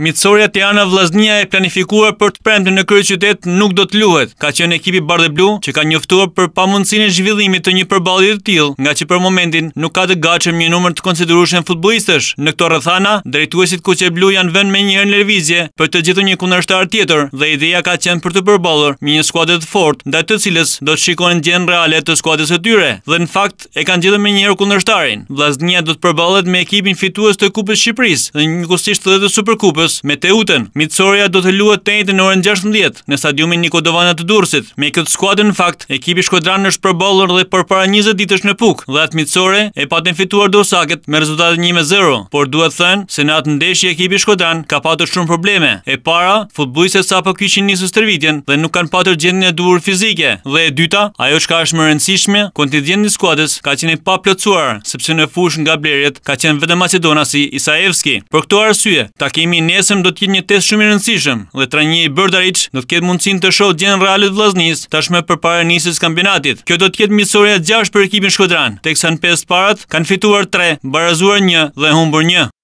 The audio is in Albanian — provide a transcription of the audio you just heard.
Mitësoria Tirana Vlaznia e planifikuar për të premte në kërë qytet nuk do të luhet, ka qenë ekipi Barde Blu që ka njoftuar për pamundësin e zhvillimit të një përbalit të tjil, nga që për momentin nuk ka të gachem një numër të konsiderushen futbolistës. Në këto rëthana, drejtuesit Kuqe Blu janë vend me njërë në revizje për të gjithu një kundërshtar tjetër dhe ideja ka qenë për të përbalur me një skuadet fort nda të cilës do të shikojnë gjenë reale të skuadet e tyre dhe në fakt e kanë gjithu me njërë kundërshtarin. Vlaznia do të përbalet me ekipin fitues të kupës Shqipëris dhe një kustisht të dhe të superkupës Durrës me Teutën. Miqësoria do të luhet tenit në orën 16 në stadiumin Nikodovana të Durrësit. Me këtë skuadër në fakt, ekipi Shkodran është përballur dhe përpara 20 ditësh në Puk. Dhe atë e patën fituar Dosaket me rezultat 1-0, por duhet thënë se në atë ndeshje ekipi Shkodran ka patur shumë probleme. E para, futbollistët sapo kishin nisur stërvitjen dhe nuk kanë patur gjendjen e duhur fizike. Dhe e dyta, ajo çka është më rëndësishme, kontingjenti i skuadrës ka qenë pa paplotësuar, sepse në fushë nga blerjet ka qenë vetëm Macedonasi Isaevski. Për këtë arsye, takimi nesëm do të jetë një test shumë i rëndësishëm dhe trajneri Bërdarić do të ketë mundësinë të shohë gjenë realit vlaznis tashmë përpara nisjes së kampionatit. Kjo do të jetë miqësoria e për ekipin shkodran, teksa në pesë parat kanë fituar 3, barazuar 1 dhe humbur 1.